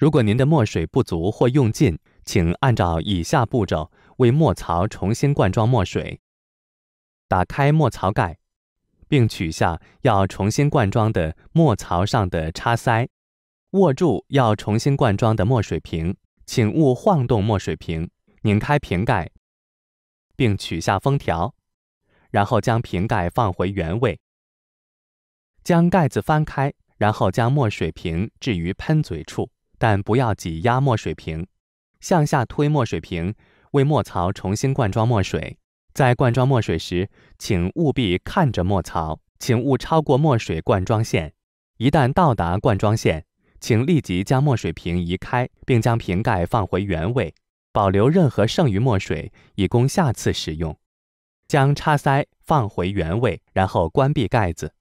如果您的墨水不足或用尽，请按照以下步骤为墨槽重新灌装墨水。打开墨槽盖，并取下要重新灌装的墨槽上的插塞。握住要重新灌装的墨水瓶，请勿晃动墨水瓶。拧开瓶盖，并取下封条，然后将瓶盖放回原位。将盖子翻开，然后将墨水瓶置于喷嘴处。但不要挤压墨水瓶，向下推墨水瓶，为墨槽重新灌装墨水。在灌装墨水时，请务必看着墨槽，请勿超过墨水灌装线。一旦到达灌装线，请立即将墨水瓶移开，并将瓶盖放回原位，保留任何剩余墨水以供下次使用。将插塞放回原位，然后关闭盖子。